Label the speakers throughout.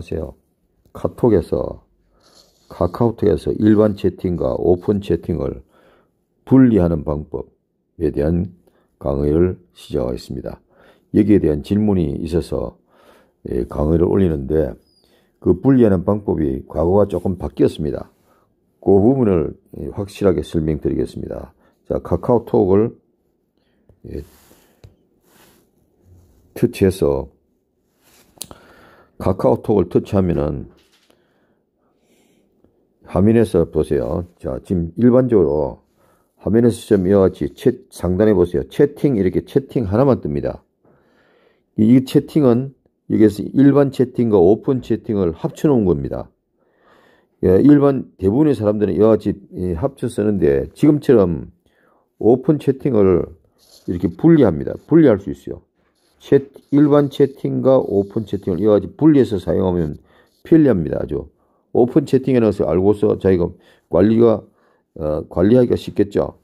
Speaker 1: 아세요? 카톡에서 카카오톡에서 일반 채팅과 오픈 채팅을 분리하는 방법에 대한 강의를 시작하겠습니다. 여기에 대한 질문이 있어서 예, 강의를 올리는데 그 분리하는 방법이 과거와 조금 바뀌었습니다. 그 부분을 예, 확실하게 설명드리겠습니다. 자, 카카오톡을 예, 터치해서 카카오톡을 터치하면은 화면에서 보세요. 자, 지금 일반적으로 화면에서 좀 이와 같이 채, 상단에 보세요. 채팅 이렇게 채팅 하나만 뜹니다. 이 채팅은 여기서 에 일반 채팅과 오픈 채팅을 합쳐 놓은 겁니다. 예, 일반 대부분의 사람들은 이와 같이 예, 합쳐 쓰는데 지금처럼 오픈 채팅을 이렇게 분리합니다. 분리할 수 있어요. 채, 일반 채팅과 오픈 채팅을 이와 같이 분리해서 사용하면 편리합니다. 아주. 오픈 채팅에 넣어서 알고서 자기가 관리가, 어, 관리하기가 쉽겠죠.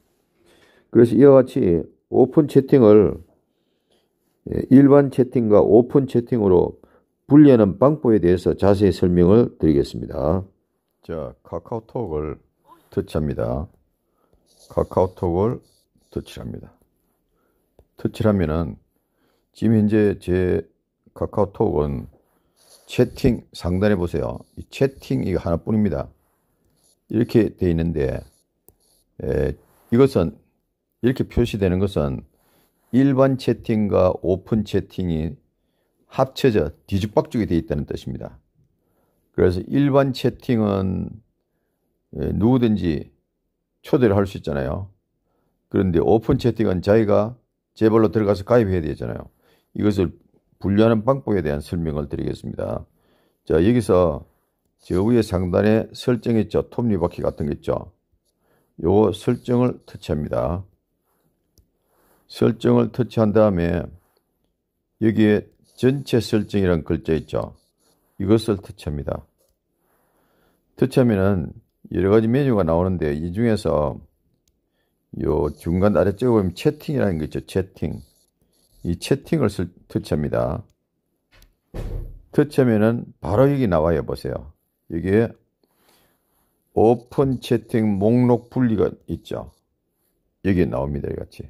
Speaker 1: 그래서 이와 같이 오픈 채팅을 예, 일반 채팅과 오픈 채팅으로 분리하는 방법에 대해서 자세히 설명을 드리겠습니다. 자, 카카오톡을 터치합니다. 카카오톡을 터치합니다. 터치하면은 지금 현재 제 카카오톡은 채팅 상단에 보세요. 이 채팅 이거 하나뿐입니다. 이렇게 돼 있는데 에, 이것은 이렇게 표시되는 것은 일반 채팅과 오픈 채팅이 합쳐져 뒤죽박죽이 되어 있다는 뜻입니다. 그래서 일반 채팅은 누구든지 초대를 할 수 있잖아요. 그런데 오픈 채팅은 자기가 제발로 들어가서 가입해야 되잖아요. 이것을 분류하는 방법에 대한 설명을 드리겠습니다. 자, 여기서 저 위에 상단에 설정있죠. 톱니바퀴 같은 게 있죠. 요 설정을 터치합니다. 설정을 터치한 다음에 여기에 전체 설정이라는 글자 있죠. 이것을 터치합니다. 터치하면은 여러 가지 메뉴가 나오는데 이 중에서 요 중간 아래쪽에 보면 채팅이라는 게 있죠. 채팅. 이 채팅을 쓸, 터치입니다 터치하면은 바로 여기 나와요. 보세요. 여기에 오픈 채팅 목록 분리가 있죠. 여기에 나옵니다. 이같이.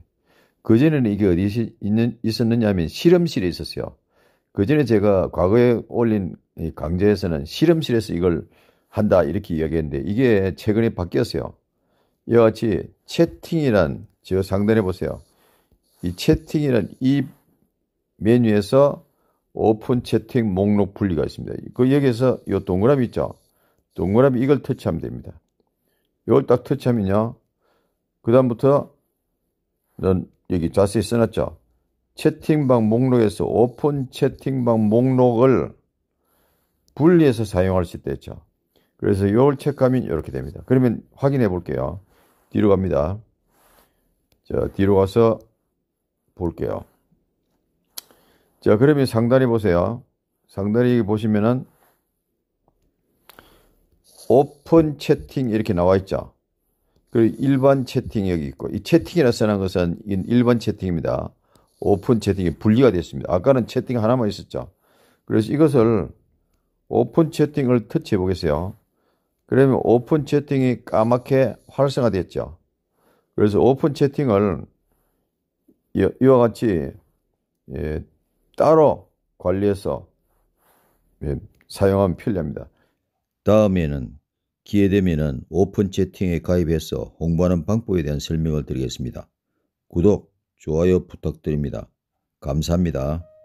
Speaker 1: 그전에는 이게 어디 있는, 있었느냐 하면 실험실에 있었어요. 그전에 제가 과거에 올린 강좌에서는 실험실에서 이걸 한다 이렇게 이야기했는데 이게 최근에 바뀌었어요. 이와 같이 채팅이란 저 상단에 보세요. 이 채팅이란 이 메뉴에서 오픈 채팅 목록 분리가 있습니다. 그 여기에서 이 동그라미 있죠? 동그라미 이걸 터치하면 됩니다. 이걸 딱 터치하면요. 그 다음부터 는 여기 자세히 써놨죠. 채팅방 목록에서 오픈 채팅방 목록을 분리해서 사용할 수 있다 했죠. 그래서 이걸 체크하면 이렇게 됩니다. 그러면 확인해 볼게요. 뒤로 갑니다. 자, 뒤로 가서 볼게요. 자, 그러면 상단에 보세요. 상단에 보시면은 오픈 채팅 이렇게 나와 있죠. 그리고 일반 채팅 여기 있고 이 채팅이라 쓰는 것은 일반 채팅입니다. 오픈 채팅이 분리가 됐습니다. 아까는 채팅 하나만 있었죠. 그래서 이것을 오픈 채팅을 터치해 보겠어요. 그러면 오픈 채팅이 까맣게 활성화됐죠. 그래서 오픈 채팅을 예, 이와 같이 예, 따로 관리해서 예, 사용하면 편리합니다. 다음에는 기회되면 오픈 채팅에 가입해서 홍보하는 방법에 대한 설명을 드리겠습니다. 구독, 좋아요 부탁드립니다. 감사합니다.